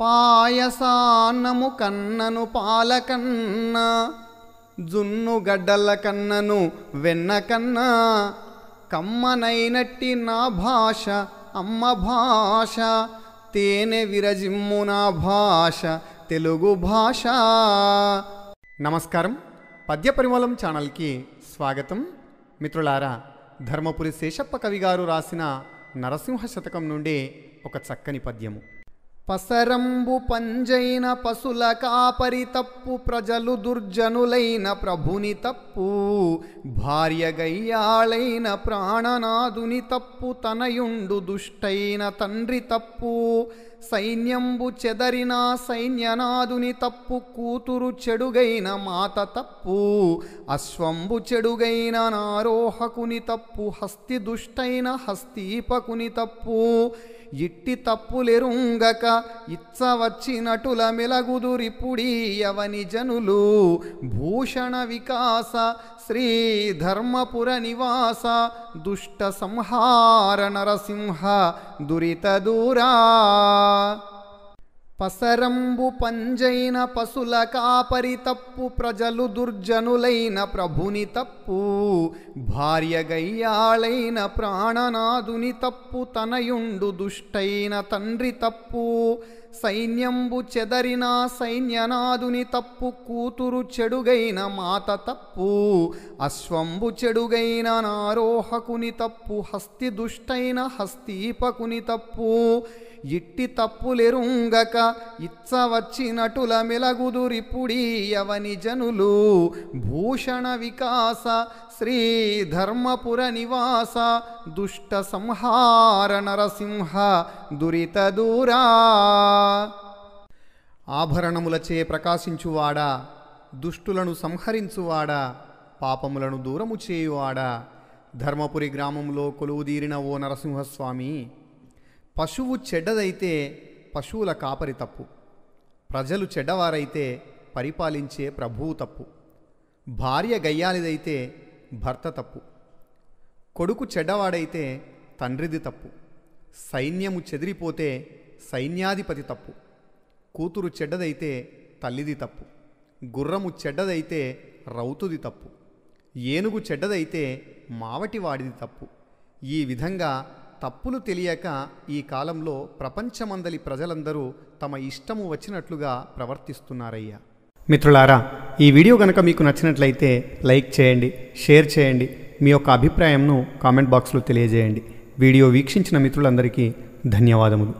పాయసాన్నము కన్నను పాలకన్న జున్ను గడ్డల కన్నను వెన్న కన్నా కమ్మనైనట్టి నా భాష అమ్మ భాష తేనె విరజిమ్ము నా భాష తెలుగు భాష నమస్కారం పద్య పరిమళం ఛానల్కి స్వాగతం మిత్రులారా ధర్మపురి శేషప్ప కవి గారు రాసిన నరసింహ శతకం నుండి ఒక చక్కని పద్యము పసరంబు పంజైన పశుల కాపరి తప్పు ప్రజలు దుర్జనులైన ప్రభుని తప్పు భార్య గయ్యాళైన ప్రాణనాదుని తప్పు తనయుండు దుష్టైన తండ్రి తప్పు సైన్యంబు చెదరిన సైన్యనాదుని తప్పు కూతురు చెడుగైన మాత తప్పు అశ్వంబు చెడుగైన నారోహకుని తప్పు హస్తి దుష్టైన హస్తీపకుని తప్పు ఇట్టి తప్పులెరుంగక ఇచ్చవచ్చినటుల యవని జనులు భూషణ వికాస శ్రీ ధర్మపుర నివాస दुष्टसंहार नरसिंह పసరంబు పంజైన పశుల కాపరి తప్పు ప్రజలు దుర్జనులైన ప్రభుని తప్పు భార్య గయ్యాళైన ప్రాణనాథుని తప్పు తనయుండు దుష్టైన తండ్రి తప్పు సైన్యంబు చెదరిన సైన్యనాథుని తప్పు కూతురు చెడుగైన మాత తప్పు అశ్వంబు చెడుగైన నారోహకుని తప్పు హస్తి దుష్టైన హస్తీపకుని తప్పు ఇట్టి తప్పులెరుంగక ఇచ్చ వచ్చినటుల మెలగుదురిప్పుడి యవని జనులు భూషణ వికాస శ్రీ ధర్మపుర నివాస దుష్ట సంహార నరసింహ దురిత దూరా ఆభరణములచే ప్రకాశించువాడా దుష్టులను సంహరించువాడా పాపములను దూరము చేయువాడా ధర్మపురి గ్రామంలో కొలువుదీరిన ఓ నరసింహస్వామి పశువు చెడ్డదైతే పశువుల కాపరి తప్పు ప్రజలు చెడ్డవారైతే పరిపాలించే ప్రభువు తప్పు భార్య గయ్యాలిదైతే భర్త తప్పు కొడుకు చెడ్డవాడైతే తండ్రిది తప్పు సైన్యము చెదిరిపోతే సైన్యాధిపతి తప్పు కూతురు చెడ్డదైతే తల్లిది తప్పు గుర్రము చెడ్డదైతే రౌతుది తప్పు ఏనుగు చెడ్డదైతే మావటివాడిది తప్పు ఈ విధంగా తప్పులు తెలియక ఈ కాలంలో ప్రపంచమందలి ప్రజలందరూ తమ ఇష్టము వచ్చినట్లుగా ప్రవర్తిస్తున్నారయ్యా మిత్రులారా ఈ వీడియో కనుక మీకు నచ్చినట్లయితే లైక్ చేయండి షేర్ చేయండి మీ యొక్క అభిప్రాయంను కామెంట్ బాక్స్లో తెలియజేయండి వీడియో వీక్షించిన మిత్రులందరికీ ధన్యవాదములు